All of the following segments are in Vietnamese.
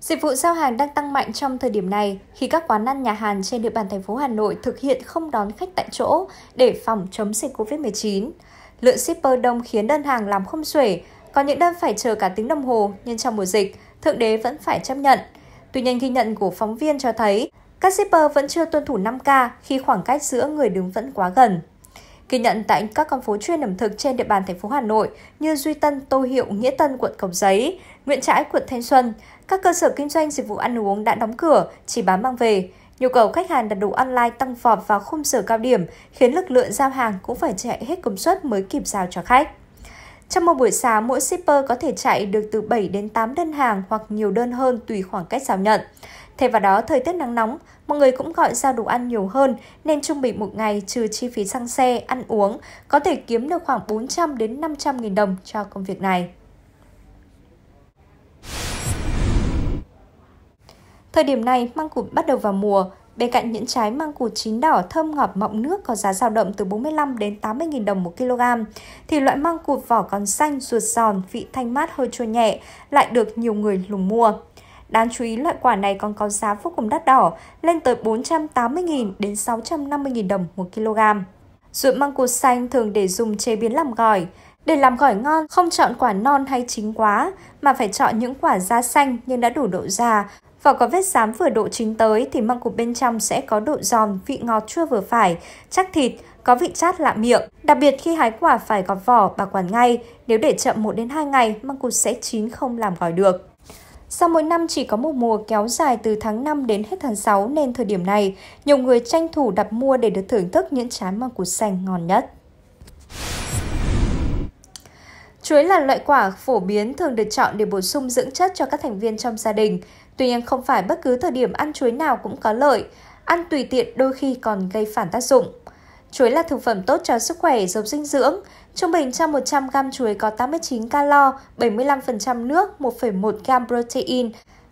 Dịch vụ giao hàng đang tăng mạnh trong thời điểm này khi các quán ăn nhà hàng trên địa bàn thành phố Hà Nội thực hiện không đón khách tại chỗ để phòng chống dịch COVID-19. Lượng shipper đông khiến đơn hàng làm không xuể, có những đơn phải chờ cả tiếng đồng hồ nhưng trong mùa dịch, thượng đế vẫn phải chấp nhận. Tuy nhiên ghi nhận của phóng viên cho thấy, các shipper vẫn chưa tuân thủ 5K khi khoảng cách giữa người đứng vẫn quá gần. Ghi nhận tại các con phố chuyên ẩm thực trên địa bàn thành phố Hà Nội như Duy Tân, Tô Hiệu, Nghĩa Tân, quận Cầu Giấy, Nguyễn Trãi, quận Thanh Xuân, các cơ sở kinh doanh dịch vụ ăn uống đã đóng cửa, chỉ bán mang về. Nhu cầu khách hàng đặt đồ online tăng vọt vào khung giờ cao điểm, khiến lực lượng giao hàng cũng phải chạy hết công suất mới kịp giao cho khách. Trong một buổi sáng, mỗi shipper có thể chạy được từ 7 đến 8 đơn hàng hoặc nhiều đơn hơn tùy khoảng cách giao nhận. Thêm vào đó, thời tiết nắng nóng, mọi người cũng gọi ra đồ ăn nhiều hơn nên trung bình một ngày trừ chi phí xăng xe, ăn uống có thể kiếm được khoảng 400 đến 500 nghìn đồng cho công việc này. Thời điểm này, măng cụt bắt đầu vào mùa. Bên cạnh những trái măng cụt chín đỏ thơm ngọt mọng nước có giá dao động từ 45 đến 80.000 đồng một kg, thì loại măng cụt vỏ còn xanh, ruột giòn, vị thanh mát hơi chua nhẹ lại được nhiều người lùng mua. Đáng chú ý loại quả này còn có giá vô cùng đắt đỏ, lên tới 480.000 đến 650.000 đồng 1 kg. Ruộm măng cụt xanh thường để dùng chế biến làm gỏi. Để làm gỏi ngon, không chọn quả non hay chín quá, mà phải chọn những quả da xanh nhưng đã đủ độ già, vỏ có vết xám vừa độ chín tới thì măng cụt bên trong sẽ có độ giòn, vị ngọt chua vừa phải, chắc thịt, có vị chát lạ miệng. Đặc biệt khi hái quả phải gọt vỏ, bảo quản ngay, nếu để chậm 1 đến 2 ngày, măng cụt sẽ chín không làm gỏi được. Sau mỗi năm chỉ có một mùa kéo dài từ tháng 5 đến hết tháng 6 nên thời điểm này, nhiều người tranh thủ đặt mua để được thưởng thức những trái măng cụt xanh ngon nhất. Chuối là loại quả phổ biến thường được chọn để bổ sung dưỡng chất cho các thành viên trong gia đình. Tuy nhiên không phải bất cứ thời điểm ăn chuối nào cũng có lợi, ăn tùy tiện đôi khi còn gây phản tác dụng. Chuối là thực phẩm tốt cho sức khỏe, giàu dinh dưỡng. Trung bình trong 100 gram chuối có 89 calo, 75% nước, 1,1 g protein,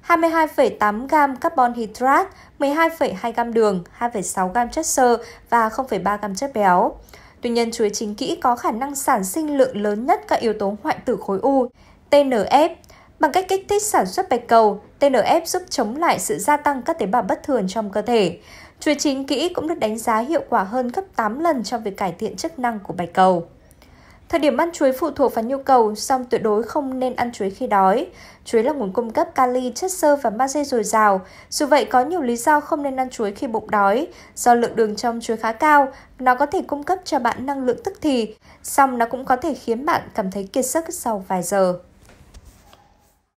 22,8 g carbon hydrate, 12,2 g đường, 2,6 g chất xơ và 0,3 g chất béo. Tuy nhiên, chuối chính kỹ có khả năng sản sinh lượng lớn nhất các yếu tố hoại tử khối u, TNF. Bằng cách kích thích sản xuất bạch cầu, TNF giúp chống lại sự gia tăng các tế bào bất thường trong cơ thể. Chuối chín kỹ cũng được đánh giá hiệu quả hơn gấp 8 lần trong việc cải thiện chức năng của bạch cầu. Thời điểm ăn chuối phụ thuộc vào nhu cầu, song tuyệt đối không nên ăn chuối khi đói. Chuối là nguồn cung cấp kali, chất xơ và magie dồi dào. Dù vậy, có nhiều lý do không nên ăn chuối khi bụng đói. Do lượng đường trong chuối khá cao, nó có thể cung cấp cho bạn năng lượng tức thì, song nó cũng có thể khiến bạn cảm thấy kiệt sức sau vài giờ.